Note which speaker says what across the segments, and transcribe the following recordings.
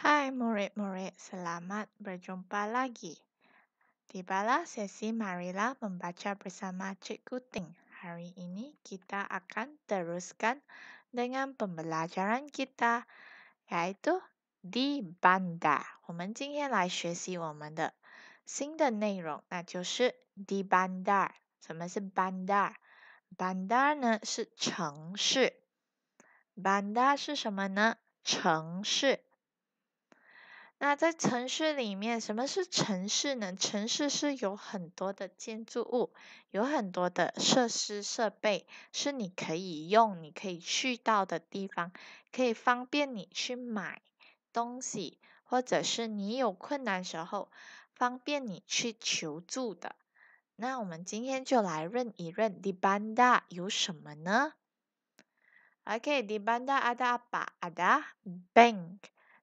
Speaker 1: Hai murid-murid, selamat berjumpa lagi. Tibalah sesi Marilah Membaca Bersama Cikgu Ting. Hari ini kita akan teruskan dengan pembelajaran kita, yaitu di bandar. Kita akan belajar dengan pembelajaran kita, yaitu di bandar. Apa itu bandar? Bandar adalah 城市. Bandar adalah 城市.那在城市里面，什么是城市呢？城市是有很多的建筑物，有很多的设施设备，是你可以用、你可以去到的地方，可以方便你去买东西，或者是你有困难时候，方便你去求助的。那我们今天就来认一认，Dianda 有什么呢 o k d i a n d a ada apa？Ada bank。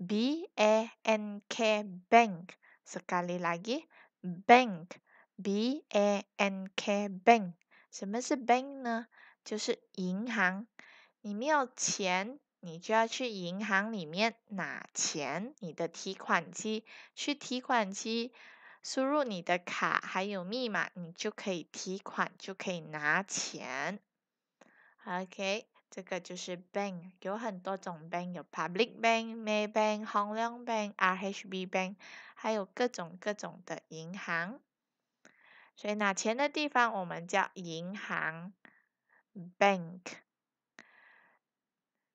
Speaker 1: B A N K bank，sekali lagi bank B A N K bank，什么是 bank 呢？就是银行。你没有钱，你就要去银行里面拿钱。你的提款机，去提款机，输入你的卡还有密码，你就可以提款，就可以拿钱。o k 这个就是 bank，有很多种 bank，有 public bank、May bank、Hong Leong bank、RHB bank，还有各种各种的银行。所以拿钱的地方我们叫银行 bank。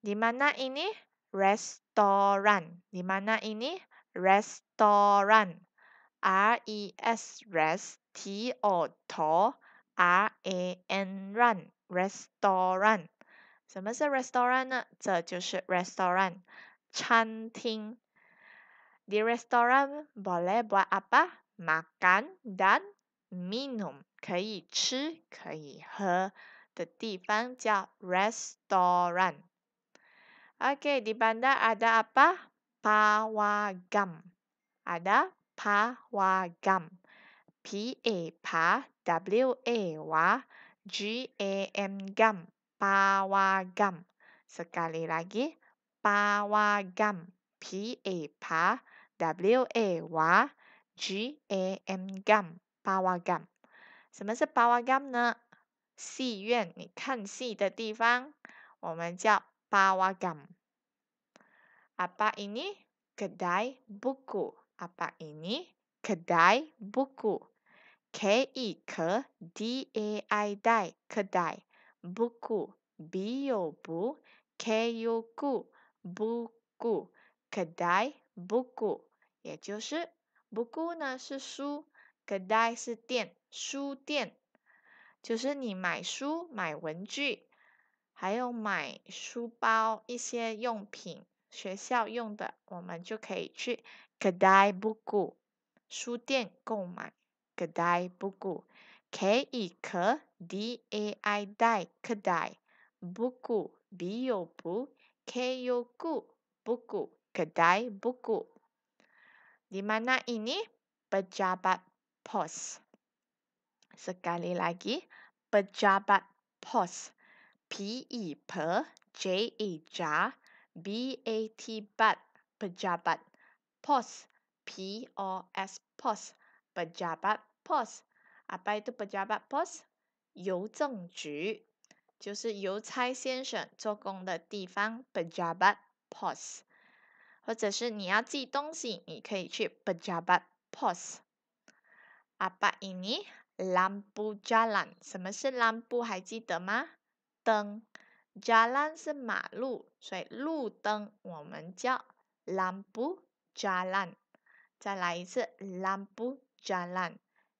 Speaker 1: Dimana ini restaurant？Dimana ini restaurant？R E S R E S T T O R R A N run restaurant。什么是 restaurant 呢？这就是 restaurant 餐厅。The restaurant boleh buat apa? Makan dan minum，可以吃可以喝的地方叫 restaurant。Okay, di bandar ada apa? Pawagam. Ada pawagam. P A P W A W G A M gam. gam. pawagam. Sekali lagi, pawagam. P A P A W A Y G A M gam. Pawagam. 什么是 pawagam 呢？戏院，你看戏的地方，我们叫 pawagam。Apa ini kedai buku? Apa ini kedai buku? K E K D A I D kedai. Ke buku 布谷，必有布，k 有谷，布谷，可 u 布 u 也就是 b 布 u 呢是书，可代是店，书店，就是你买书、买文具，还有买书包一些用品，学校用的，我们就可以去可 u 布 u 书店购买，可 u 布 u K i k d a i dai kedai. Buku bio bu k y o k u buku kedai buku. Di mana ini pejabat pos. Sekali lagi pejabat pos. P e p j a j a b a t bat pejabat pos p o s pos. Pejabat pos. 阿伯都不加巴 pos，邮政局就是邮差先生做工的地方。不加巴 pos，或者是你要寄东西，你可以去不加巴 pos。阿爸，印尼 lampu jalan，什么是 lampu？还记得吗？灯，jalan 是马路，所以路灯我们叫 lampu jalan。再来一次，lampu jalan。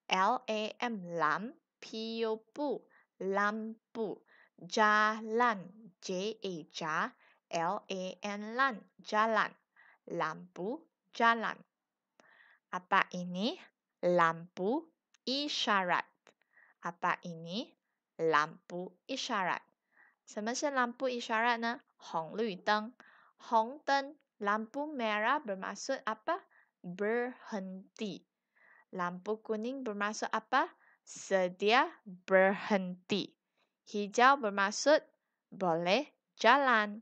Speaker 1: L-A-M, lam, P-U, bu, lam, bu, jalan, J-A, ja, L-A-N, lan, jalan, lampu, jalan. Apa ini? Lampu isyarat. Apa ini? Lampu isyarat. Sama si lampu isyarat na? Hong lu teng. Hong teng, lampu merah bermaksud apa? Berhenti. Lampu kuning bermaksud apa? Sedia berhenti. Hijau bermaksud boleh jalan.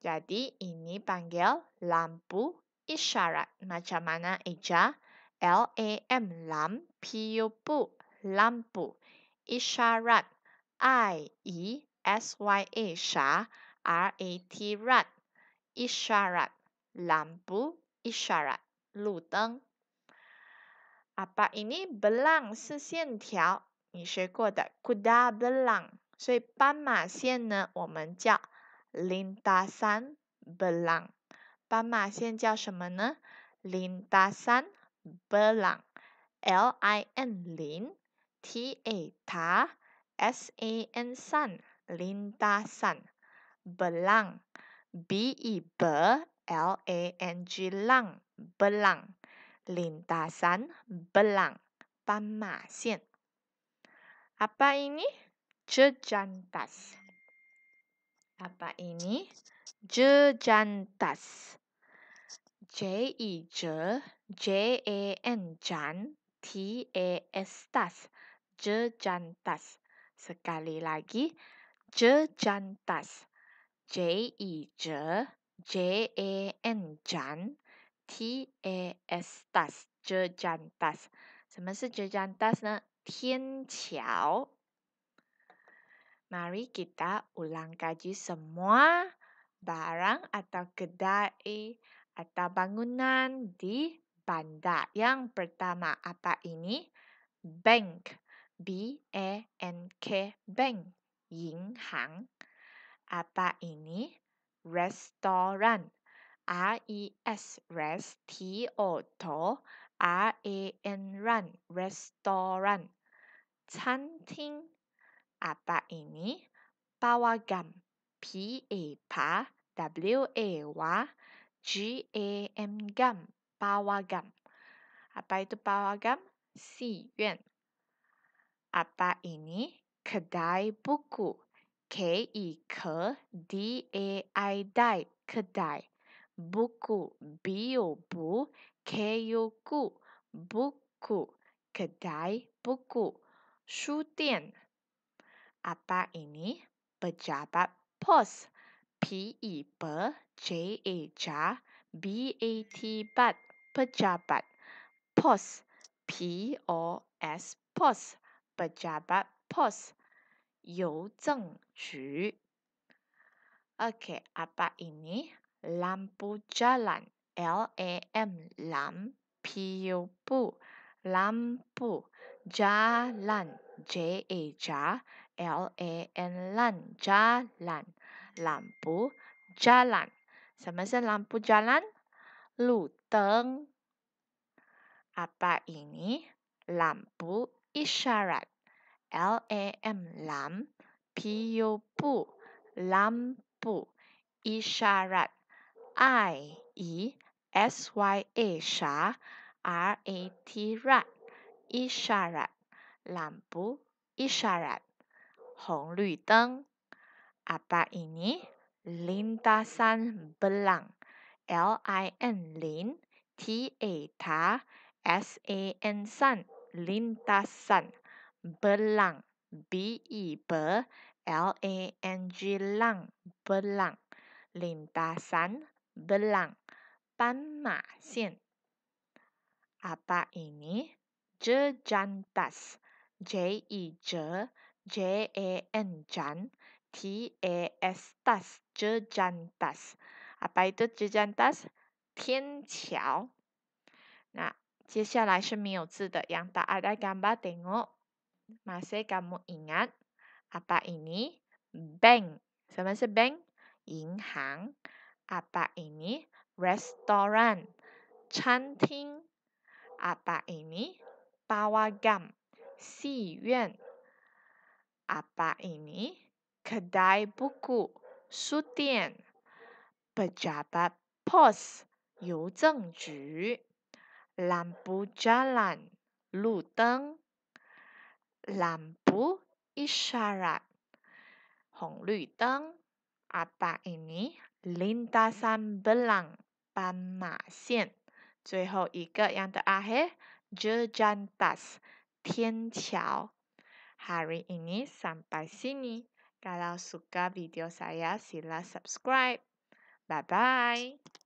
Speaker 1: Jadi ini panggil lampu isyarat. Macam mana Eja? L A M lam p u p lampu isyarat I E S Y A e, sha R A T rat isyarat lampu isyarat lu teng apa ini belang 是线条，你学过的，kuda belang，所以斑马线呢，我们叫 lintasan belang。斑马线叫什么呢？lintasan b e l a n g l i n l t a t a s a n s a n l i n t a s a n b e l a n g b e b l a n g l a n g l a n g b e l lintasan belang pamasin. Apa ini? Jejantas. Apa ini? Jejantas. J I J J A N Jan T A S tas. Jejantas. Sekali lagi. Jejantas. J I J J A N Jan. J -A -N -jan. T A S das j e r j a n das，什么是 j e r j a n das 呢？天桥。Mari kita ulang kaji semua barang atau kedai atau bangunan di bandar. Yang pertama apa ini? Bank. B A e N K. Bank. Yin Hang. Apa ini? Restoran. R E S rest T O T O R A N run restaurant 餐厅 apa ini pawagam P A P A W A W A G A M gam pawagam apa itu pawagam si yuan apa ini kedai buku K E K D A I dai kedai buku bio bu keyoku buku kedai buku shutian apa ini pejabat pos p e b j a j b a t bat pejabat pos p o s pos pejabat pos yo zeng Oke, okay, apa ini? lampu jalan L A M lampu bu lampu jalan J A J L A N lan jalan lampu jalan sama sama lampu jalan lu teng apa ini lampu isyarat L A M lampu bu lampu isyarat I E S Y A Sha R A T Ra Isharat Lampu Isharat Hong Lui Deng Apa ini Lintasan Belang L I N Lin T A Ta S A N San Lintasan Belang B E B L A N G Lang Belang Lintasan belang panma sien. Apa ini? Je jantas. J i e j j e a n jan t a e s tas je jantas. Apa itu je jantas? Tian qiao. Nah, 接下来是没有字的，yang tak ada gambar tengok. Masih kamu ingat apa ini? Bank. 什么是 bank? 银行。apa ini restoran, canting, apa ini pawagam, si yuan, apa ini kedai buku, sutien, pejabat pos, yu lampu jalan, lu teng, lampu isyarat, hong lu teng, apa ini lintasan belang 斑马线，最后一个 yang terakhir jejantas 天桥。Hari ini sampai sini. Kalau suka video saya sila subscribe. Bye bye.